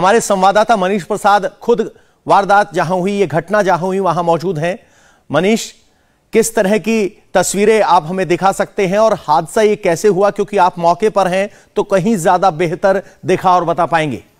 हमारे संवाददाता मनीष प्रसाद खुद वारदात जहां हुई ये घटना जहां हुई वहां मौजूद हैं मनीष किस तरह की तस्वीरें आप हमें दिखा सकते हैं और हादसा ये कैसे हुआ क्योंकि आप मौके पर हैं तो कहीं ज्यादा बेहतर दिखा और बता पाएंगे